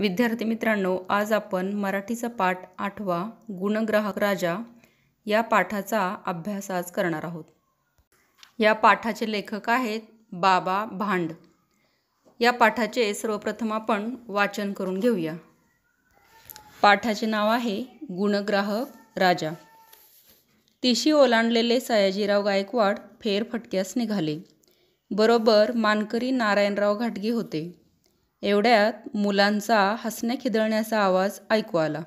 विद्यार्थी मित्रांनो आज आपण मराठीचा पाठ आठवा गुणग्राहक राजा या पाठाचा अभ्यास आज करणार आहोत या पाठाचे लेखक आहेत बाबा भांड या पाठाचे सर्वप्रथम आपण वाचन करून घेऊया पाठाचे नाव आहे गुणग्राहक राजा तिशी ओलांडलेले सयाजीराव गायकवाड फेरफटक्यास निघाले बरोबर मानकरी नारायणराव घाटगे होते एवढ्यात मुलांचा हसण्या खिदळण्याचा आवाज ऐकू आला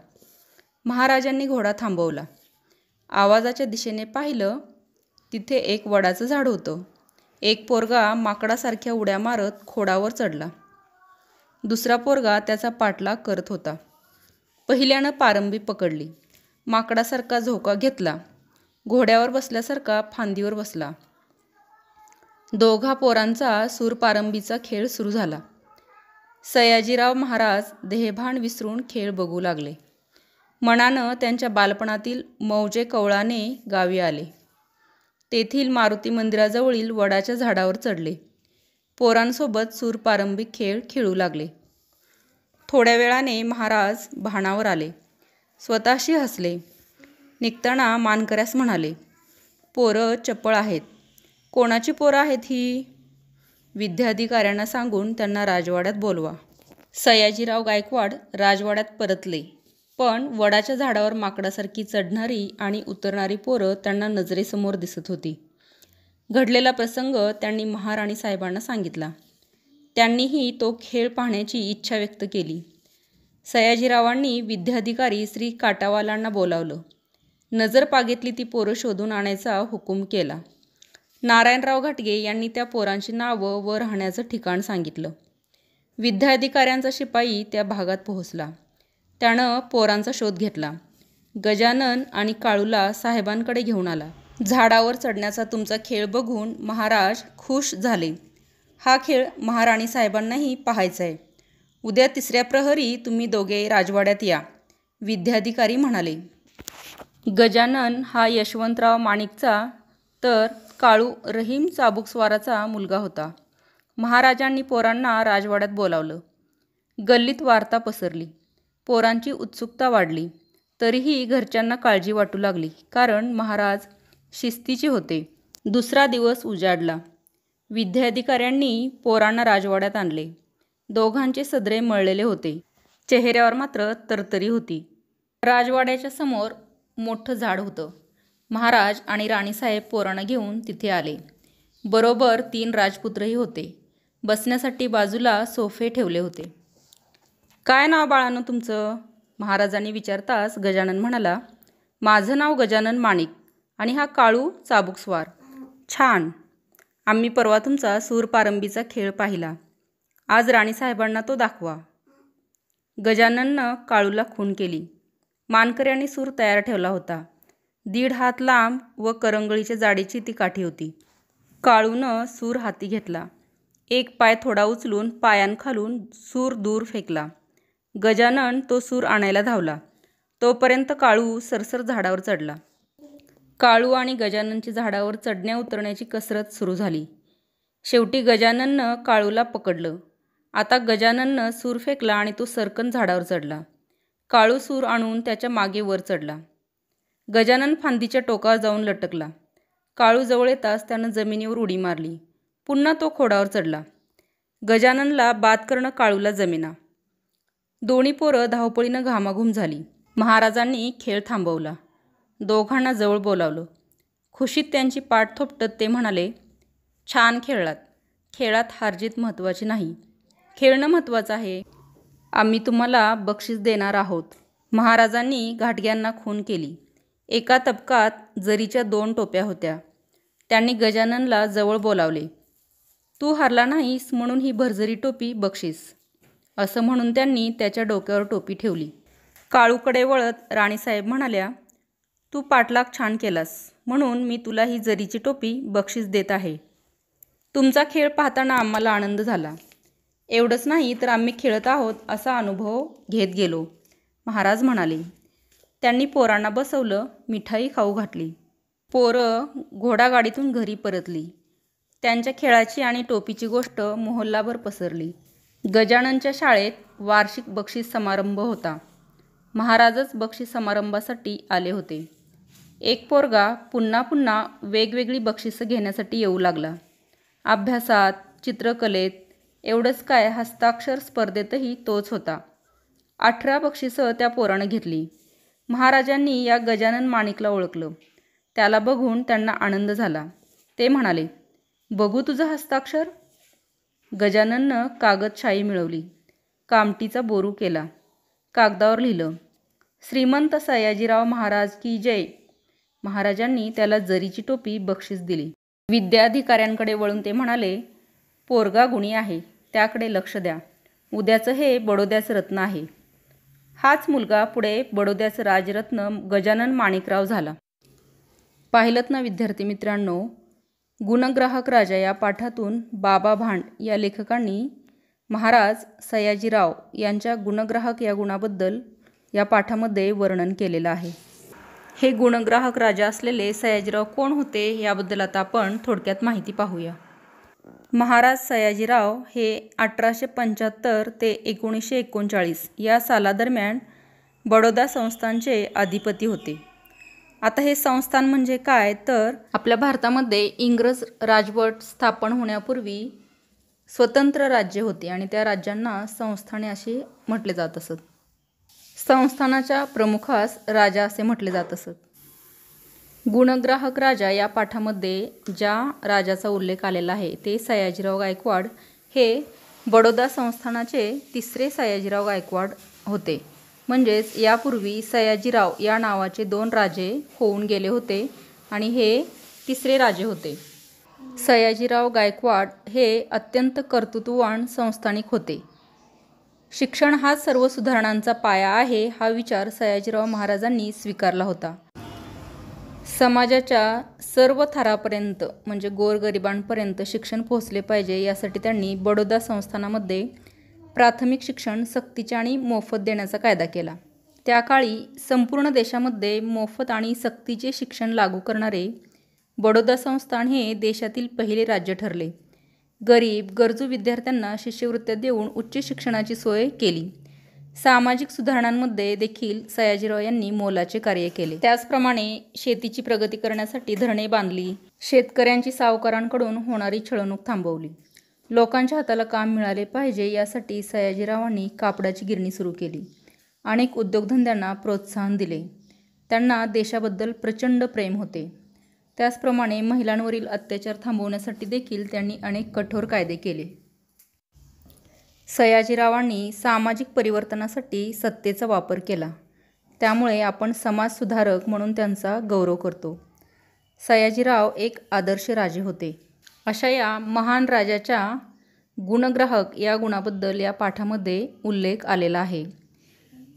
महाराजांनी घोडा थांबवला आवाजाच्या दिशेने पाहिलं तिथे एक वडाचं झाड होतं एक पोरगा माकडासारख्या उड्या मारत खोडावर चढला दुसरा पोरगा त्याचा पाठलाग करत होता पहिल्यानं पारंबी पकडली माकडासारखा झोका घेतला घोड्यावर बसल्यासारखा फांदीवर बसला दोघा पोरांचा सूरपारंबीचा खेळ सुरू झाला सयाजीराव महाराज देहभान विसरून खेळ बघू लागले मनानं त्यांच्या बालपणातील मौजे कवळाने गावी आले तेथील मारुती मंदिराजवळील वडाच्या झाडावर चढले पोरांसोबत सूरपारंभिक खेळ खेळू लागले थोड्या वेळाने महाराज भाणावर आले स्वतःशी हसले निघताना मानकऱ्यास म्हणाले पोरं चपळ आहेत कोणाची पोरं आहेत ही विद्याधिकाऱ्यांना सांगून त्यांना राजवाड्यात बोलवा सयाजीराव गायकवाड राजवाड्यात परतले पण वडाच्या झाडावर माकडासारखी चढणारी आणि उतरणारी पोरं त्यांना नजरेसमोर दिसत होती घडलेला प्रसंग त्यांनी महाराणी साहेबांना सांगितला त्यांनीही तो खेळ पाहण्याची इच्छा व्यक्त केली सयाजीरावांनी विद्याधिकारी श्री काटावालांना बोलावलं नजर पागेतली ती पोरं शोधून आणायचा हुकूम केला नारायणराव घाटगे यांनी त्या पोरांची नावं व राहण्याचं ठिकाण सांगितलं विद्याधिकाऱ्यांचा शिपाई त्या भागात पोहोचला त्यानं पोरांचा शोध घेतला गजानन आणि काळूला साहेबांकडे घेऊन आला झाडावर चढण्याचा तुमचा खेळ बघून महाराज खुश झाले हा खेळ महाराणी साहेबांनाही पाहायचा आहे उद्या तिसऱ्या प्रहरी तुम्ही दोघे राजवाड्यात या विद्याधिकारी म्हणाले गजानन हा यशवंतराव माणिकचा तर काळू रहीम चाबुकस्वाराचा मुलगा होता महाराजांनी पोरांना राजवाड्यात बोलावलं गल्लीत वार्ता पसरली पोरांची उत्सुकता वाढली तरीही घरच्यांना काळजी वाटू लागली कारण महाराज शिस्तीचे होते दुसरा दिवस उजाडला विद्याधिकाऱ्यांनी पोरांना राजवाड्यात आणले दोघांचे सदरे मळलेले होते चेहऱ्यावर मात्र तरतरी होती राजवाड्याच्या समोर मोठं झाड होतं महाराज आणि राणीसाहेब पोराणं घेऊन तिथे आले बरोबर तीन राजपुत्रही होते बसण्यासाठी बाजूला सोफे ठेवले होते काय नाव बाळानं तुमचं महाराजांनी विचारताच गजानन म्हणाला माझं नाव गजानन माणिक आणि हा काळू चाबुकस्वार छान आम्ही परवा तुमचा सूरपारंबीचा खेळ पाहिला आज राणीसाहेबांना तो दाखवा गजानननं काळूला खून केली मानकऱ्यांनी सूर तयार ठेवला होता दीड हात लांब व करंगळीच्या जाडीची ती काठी होती काळूनं सूर हाती घेतला एक पाय थोडा उचलून पायांखालून सूर दूर फेकला गजानन तो सूर आणायला धावला तोपर्यंत काळू सरसर झाडावर चढला काळू आणि गजाननची झाडावर चढण्या उतरण्याची कसरत सुरू झाली शेवटी गजानननं काळूला पकडलं आता गजानननं सूर फेकला आणि तो सरकन झाडावर चढला काळू सूर आणून त्याच्या मागे वर चढला गजानन फांदीच्या टोकावर जाऊन लटकला काळूजवळ येताच त्यानं जमिनीवर उडी मारली पुन्हा तो खोडावर चढला गजाननला बाद करणं काळूला जमिना दोन्ही पोरं धावपळीनं घामाघूम झाली महाराजांनी खेळ थांबवला दोघांना जवळ बोलावलं खुशीत त्यांची पाठ थोपटत ते म्हणाले छान खेळलात खेळात हारजीत महत्त्वाची नाही खेळणं महत्त्वाचं आहे आम्ही तुम्हाला बक्षीस देणार आहोत महाराजांनी घाटग्यांना खून केली एका तबकात जरीच्या दोन टोप्या होत्या त्यांनी गजाननला जवळ बोलावले तू हारला नाहीस म्हणून ही भरझरी टोपी बक्षीस असं म्हणून त्यांनी त्याच्या डोक्यावर टोपी ठेवली काळूकडे वळत राणीसाहेब म्हणाल्या तू पाठलाग छान केलास म्हणून मी तुला ही जरीची टोपी बक्षीस देत आहे तुमचा खेळ पाहताना आम्हाला आनंद झाला एवढंच नाही तर आम्ही खेळत आहोत असा अनुभव घेत गेलो महाराज म्हणाले त्यांनी पोरांना बसवलं मिठाई खाऊ घातली पोरं घोडागाडीतून घरी परतली त्यांच्या खेळाची आणि टोपीची गोष्ट मोहल्लाभर पसरली गजाननच्या शाळेत वार्षिक बक्षीस समारंभ होता महाराजच बक्षीस समारंभासाठी आले होते एक पोरगा पुन्हा पुन्हा वेगवेगळी बक्षिसं घेण्यासाठी येऊ लागला अभ्यासात चित्रकलेत एवढंच काय हस्ताक्षर स्पर्धेतही तोच होता अठरा बक्षिसं त्या पोरानं घेतली महाराजांनी या गजानन माणिकला ओळखलं त्याला बघून त्यांना आनंद झाला ते म्हणाले बघू तुझं हस्ताक्षर गजानननं कागदशाही मिळवली कामटीचा बोरू केला कागदावर लिहिलं श्रीमंत सयाजीराव महाराज की जय महाराजांनी त्याला जरीची टोपी बक्षीस दिली विद्याधिकाऱ्यांकडे वळून ते म्हणाले पोरगा गुणी आहे त्याकडे लक्ष द्या उद्याचं हे बडोद्याचं रत्न आहे हाच मुलगा पुढे बडोद्याचं राजरत्न गजानन माणिकराव झाला पाहिलत ना विद्यार्थी मित्रांनो गुणग्राहक राजा या पाठातून बाबा भांड या लेखकांनी महाराज सयाजीराव यांच्या गुणग्राहक या गुणाबद्दल या पाठामध्ये वर्णन केलेलं आहे हे गुणग्राहक राजा असलेले सयाजीराव कोण होते याबद्दल आता आपण थोडक्यात माहिती पाहूया महाराज सयाजीराव हे अठराशे पंच्याहत्तर ते एकोणीसशे एकोणचाळीस या सालादरम्यान बडोदा संस्थांचे अधिपती होते आता हे संस्थान म्हणजे काय तर आपल्या भारतामध्ये इंग्रज राजवट स्थापन होण्यापूर्वी स्वतंत्र राज्य होती आणि त्या राज्यांना संस्थाने असे म्हटले जात असत संस्थानाच्या प्रमुखास राजा असे म्हटले जात असत गुणग्राहक राजा या पाठामध्ये ज्या राजाचा उल्लेख आलेला आहे ते सयाजीराव गायकवाड हे बडोदा संस्थानाचे तिसरे सयाजीराव गायकवाड होते म्हणजेच यापूर्वी सयाजीराव या नावाचे दोन राजे होऊन गेले होते आणि हे तिसरे राजे होते सयाजीराव गायकवाड हे अत्यंत कर्तृत्ववान संस्थानिक होते शिक्षण हा सर्व सुधारणांचा पाया आहे हा विचार सयाजीराव महाराजांनी स्वीकारला होता समाजाच्या सर्व थरापर्यंत म्हणजे गोरगरिबांपर्यंत शिक्षण पोहोचले पाहिजे यासाठी त्यांनी बडोदा संस्थानामध्ये प्राथमिक शिक्षण सक्तीचे आणि मोफत देण्याचा कायदा केला त्या काळी संपूर्ण देशामध्ये मोफत आणि सक्तीचे शिक्षण लागू करणारे बडोदा संस्थान हे देशातील पहिले राज्य ठरले गरीब गरजू विद्यार्थ्यांना शिष्यवृत्त्या देऊन उच्च शिक्षणाची सोय केली सामाजिक सुधारणांमध्ये देखील सयाजीराव यांनी मोलाचे कार्य केले त्याचप्रमाणे शेतीची प्रगती करण्यासाठी धरणे बांधली शेतकऱ्यांची सावकारांकडून होणारी छळवणूक थांबवली लोकांच्या हाताला काम मिळाले पाहिजे यासाठी सयाजीरावांनी कापडाची गिरणी सुरू केली अनेक उद्योगधंद्यांना प्रोत्साहन दिले त्यांना देशाबद्दल प्रचंड प्रेम होते त्याचप्रमाणे महिलांवरील अत्याचार थांबवण्यासाठी देखील त्यांनी अनेक कठोर कायदे केले सयाजीरावांनी सामाजिक परिवर्तनासाठी सत्तेचा वापर केला त्यामुळे आपण समाजसुधारक म्हणून त्यांचा गौरव करतो सयाजीराव एक आदर्श राजे होते अशा या महान राजाच्या गुणग्राहक या गुणाबद्दल या पाठामध्ये उल्लेख आलेला आहे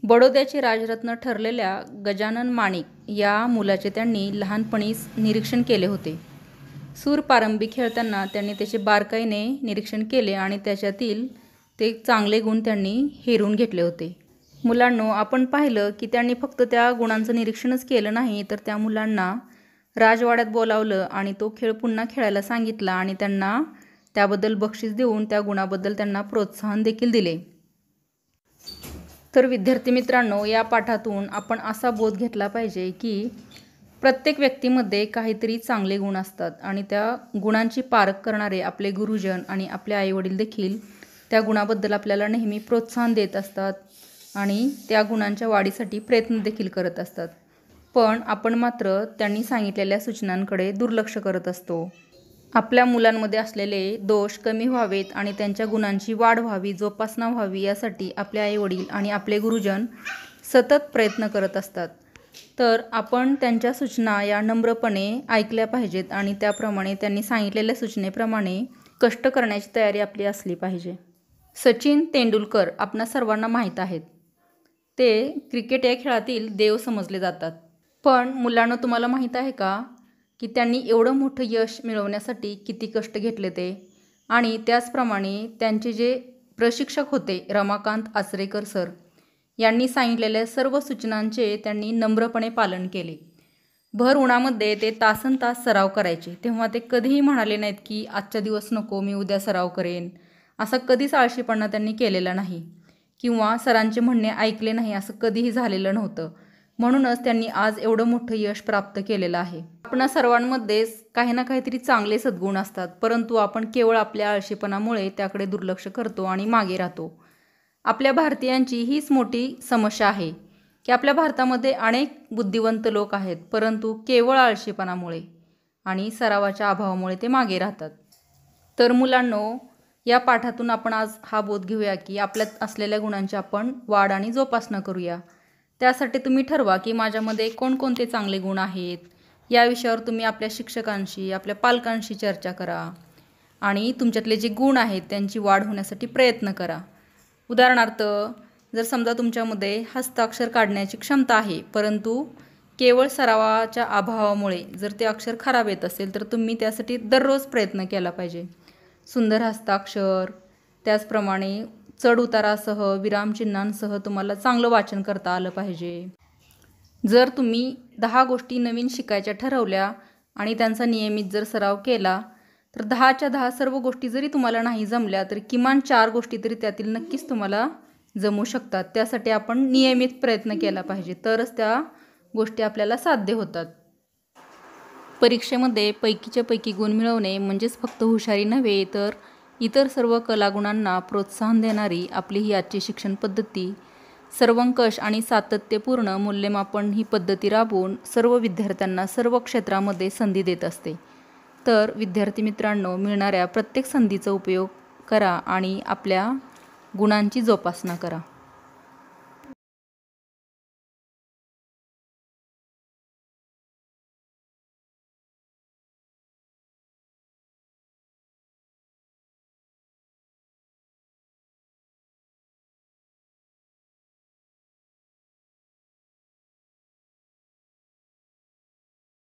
बडोद्याचे राजरत्न ठरलेल्या गजानन माणिक या मुलाचे त्यांनी लहानपणीच निरीक्षण केले होते सूर पारंबी खेळताना त्यांनी त्याचे बारकाईने निरीक्षण केले आणि त्याच्यातील ते चांगले गुण त्यांनी हेरून घेतले होते मुलांनो आपण पाहिलं की त्यांनी फक्त त्या गुणांचं निरीक्षणच केलं नाही तर त्या मुलांना राजवाड्यात बोलावलं आणि तो खेळ पुन्हा खेळायला सांगितला आणि त्यांना त्याबद्दल बक्षीस देऊन त्या गुणाबद्दल त्यांना प्रोत्साहन देखील दिले तर विद्यार्थी मित्रांनो या पाठातून आपण असा बोध घेतला पाहिजे की प्रत्येक व्यक्तीमध्ये काहीतरी चांगले गुण असतात आणि त्या गुणांची पारख करणारे आपले गुरुजन आणि आपले आईवडील देखील त्या गुणाबद्दल आपल्याला नेहमी प्रोत्साहन देत असतात आणि त्या गुणांच्या वाढीसाठी प्रयत्न देखील करत असतात पण आपण मात्र त्यांनी सांगितलेल्या सूचनांकडे दुर्लक्ष करत असतो आपल्या मुलांमध्ये असलेले दोष कमी व्हावेत आणि त्यांच्या गुणांची वाढ व्हावी जोपासना व्हावी यासाठी आपले आईवडील आणि आपले गुरुजन सतत प्रयत्न करत असतात तर आपण त्यांच्या सूचना या नम्रपणे ऐकल्या पाहिजेत आणि त्याप्रमाणे त्यांनी सांगितलेल्या सूचनेप्रमाणे कष्ट करण्याची तयारी आपली असली पाहिजे सचिन तेंडुलकर आपणा सर्वांना माहीत आहेत ते क्रिकेट या खेळातील देव समजले जातात पण मुलांना तुम्हाला माहीत आहे का की त्यांनी एवढं मोठं यश मिळवण्यासाठी किती कष्ट घेतले ते आणि त्याचप्रमाणे त्यांचे जे प्रशिक्षक होते रमाकांत आचरेकर सर यांनी सांगितलेल्या सर्व सूचनांचे त्यांनी नम्रपणे पालन केले भर उन्हामध्ये ते तासन तास सराव करायचे तेव्हा ते कधीही म्हणाले नाहीत की आजचा दिवस नको मी उद्या सराव करेन असा कधीच आळशीपणा त्यांनी केलेला नाही किंवा सरांचे म्हणणे ऐकले नाही असं कधीही झालेलं नव्हतं म्हणूनच त्यांनी आज एवढं मोठं यश प्राप्त केलेलं आहे आपण सर्वांमध्येच काही ना काहीतरी चांगले सद्गुण असतात परंतु आपण केवळ आपल्या आळशीपणामुळे त्याकडे दुर्लक्ष करतो आणि मागे राहतो आपल्या भारतीयांची हीच मोठी समस्या आहे की आपल्या भारतामध्ये अनेक बुद्धिवंत लोक आहेत परंतु केवळ आळशीपणामुळे आणि सरावाच्या अभावामुळे ते मागे राहतात तर मुलांनो या पाठातून आपण आज हा बोध घेऊया की आपल्यात असलेल्या गुणांची आपण वाढ आणि जोपासना करूया त्यासाठी तुम्ही ठरवा की माझ्यामध्ये कोणकोणते चांगले गुण आहेत या विषयावर तुम्ही आपल्या शिक्षकांशी आपल्या पालकांशी चर्चा करा आणि तुमच्यातले जे गुण आहेत त्यांची वाढ होण्यासाठी प्रयत्न करा उदाहरणार्थ जर समजा तुमच्यामध्ये हस्ताक्षर काढण्याची क्षमता आहे परंतु केवळ सरावाच्या अभावामुळे जर ते अक्षर खराब येत असेल तर तुम्ही त्यासाठी दररोज प्रयत्न केला पाहिजे सुंदर हस्ताक्षर त्याचप्रमाणे चढउतारासह विरामचिन्हांसह तुम्हाला चांगलं वाचन करता आलं पाहिजे जर तुम्ही दहा गोष्टी नवीन शिकायच्या ठरवल्या आणि त्यांचा नियमित जर सराव केला तर दहाच्या दहा सर्व गोष्टी जरी तुम्हाला नाही जमल्या तरी किमान चार गोष्टी तरी त्यातील नक्कीच तुम्हाला जमू शकतात त्यासाठी आपण नियमित प्रयत्न केला पाहिजे तरच त्या गोष्टी आपल्याला साध्य होतात परीक्षेमध्ये पैकीच्या पैकी गुण मिळवणे म्हणजेच फक्त हुशारी नव्हे तर इतर सर्व कलागुणांना प्रोत्साहन देणारी आपली ही आजची शिक्षण पद्धती सर्वंकष आणि सातत्यपूर्ण मूल्यमापन ही पद्धती राबवून सर्व विद्यार्थ्यांना सर्व क्षेत्रामध्ये संधी देत असते तर विद्यार्थी मित्रांनो मिळणाऱ्या प्रत्येक संधीचा उपयोग करा आणि आपल्या गुणांची जोपासना करा